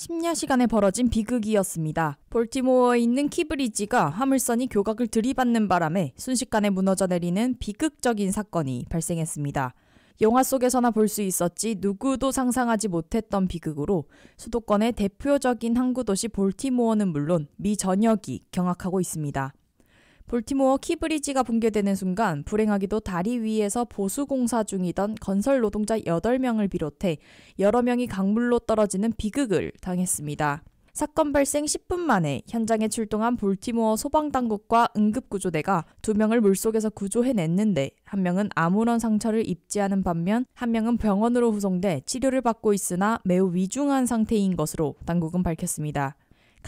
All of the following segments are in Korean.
심야 시간에 벌어진 비극이었습니다. 볼티모어에 있는 키브리지가 화물선이 교각을 들이받는 바람에 순식간에 무너져 내리는 비극적인 사건이 발생했습니다. 영화 속에서나 볼 수 있었지 누구도 상상하지 못했던 비극으로 수도권의 대표적인 항구 도시 볼티모어는 물론 미 전역이 경악하고 있습니다. 볼티모어 키브리지가 붕괴되는 순간 불행하기도 다리 위에서 보수 공사 중이던 건설 노동자 8명을 비롯해 여러 명이 강물로 떨어지는 비극을 당했습니다. 사건 발생 10분 만에 현장에 출동한 볼티모어 소방당국과 응급구조대가 두 명을 물속에서 구조해냈는데 한 명은 아무런 상처를 입지 않은 반면 한 명은 병원으로 후송돼 치료를 받고 있으나 매우 위중한 상태인 것으로 당국은 밝혔습니다.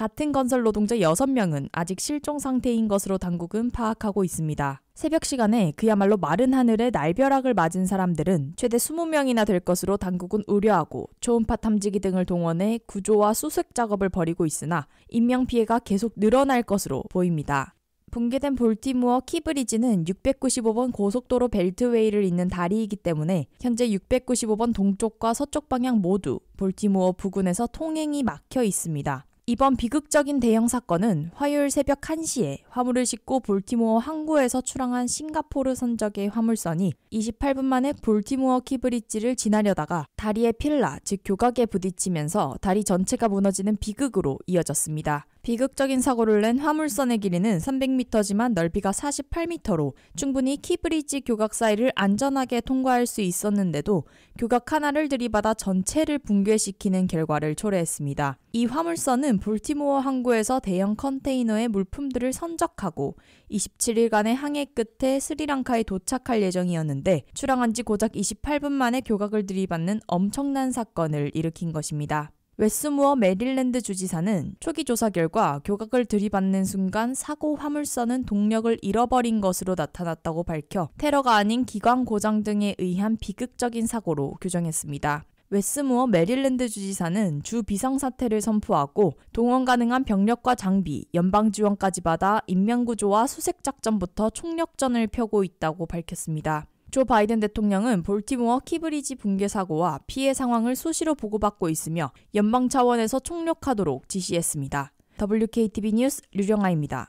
같은 건설 노동자 6명은 아직 실종 상태인 것으로 당국은 파악하고 있습니다. 새벽 시간에 그야말로 마른 하늘에 날벼락을 맞은 사람들은 최대 20명이나 될 것으로 당국은 우려하고 초음파 탐지기 등을 동원해 구조와 수색 작업을 벌이고 있으나 인명 피해가 계속 늘어날 것으로 보입니다. 붕괴된 볼티무어 키브리지는 695번 고속도로 벨트웨이를 잇는 다리이기 때문에 현재 695번 동쪽과 서쪽 방향 모두 볼티무어 부근에서 통행이 막혀 있습니다. 이번 비극적인 대형 사건은 화요일 새벽 1시에 화물을 싣고 볼티모어 항구에서 출항한 싱가포르 선적의 화물선이 28분 만에 볼티모어 키브릿지를 지나려다가 다리에 필라, 즉 교각에 부딪히면서 다리 전체가 무너지는 비극으로 이어졌습니다. 비극적인 사고를 낸 화물선의 길이는 300m지만 넓이가 48m로 충분히 키브릿지 교각 사이를 안전하게 통과할 수 있었는데도 교각 하나를 들이받아 전체를 붕괴시키는 결과를 초래했습니다. 이 화물선은 볼티모어 항구에서 대형 컨테이너의 물품들을 선적하고 27일간의 항해 끝에 스리랑카에 도착할 예정이었는데 출항한 지 고작 28분 만에 교각을 들이받는 엄청난 사건을 일으킨 것입니다. 웨스무어 메릴랜드 주지사는 초기 조사 결과 교각을 들이받는 순간 사고 화물선은 동력을 잃어버린 것으로 나타났다고 밝혀 테러가 아닌 기관 고장 등에 의한 비극적인 사고로 규정했습니다. 웨스무어 메릴랜드 주지사는 주 비상사태를 선포하고 동원 가능한 병력과 장비, 연방 지원까지 받아 인명구조와 수색작전부터 총력전을 펴고 있다고 밝혔습니다. 조 바이든 대통령은 볼티모어 키브리지 붕괴 사고와 피해 상황을 수시로 보고받고 있으며 연방 차원에서 총력하도록 지시했습니다. WKTV 뉴스 류정아입니다.